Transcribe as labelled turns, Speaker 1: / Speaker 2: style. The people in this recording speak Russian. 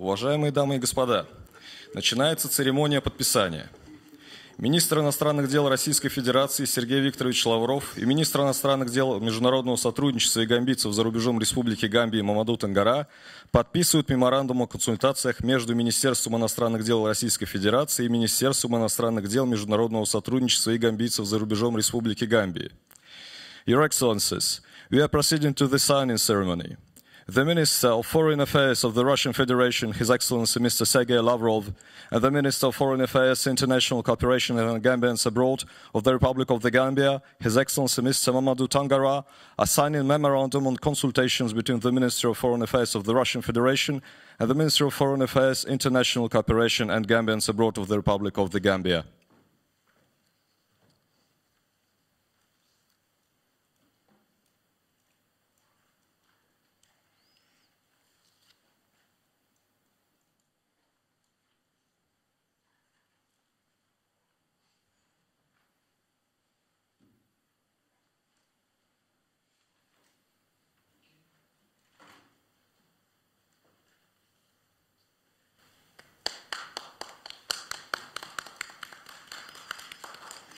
Speaker 1: Уважаемые дамы и господа, начинается церемония подписания. Министр иностранных дел Российской Федерации Сергей Викторович Лавров и министр иностранных дел международного сотрудничества и гамбийцев за рубежом Республики Гамбии Мамаду Тангара подписывают меморандум о консультациях между Министерством иностранных дел Российской Федерации и Министерством иностранных дел международного сотрудничества и гамбийцев за рубежом Республики Гамбии. Your Excellencies, we are proceeding to the signing ceremony. the Minister of Foreign Affairs of the Russian Federation, His Excellency Mr. Sergei Lavrov, and the Minister of Foreign Affairs, International Cooperation and Gambians Abroad of the Republic of the Gambia, His Excellency Mr. Mamadou Tangara, are signing memorandum on consultations between the Minister of Foreign Affairs of the Russian Federation and the Minister of Foreign Affairs, International Cooperation and Gambians Abroad of the Republic of the Gambia.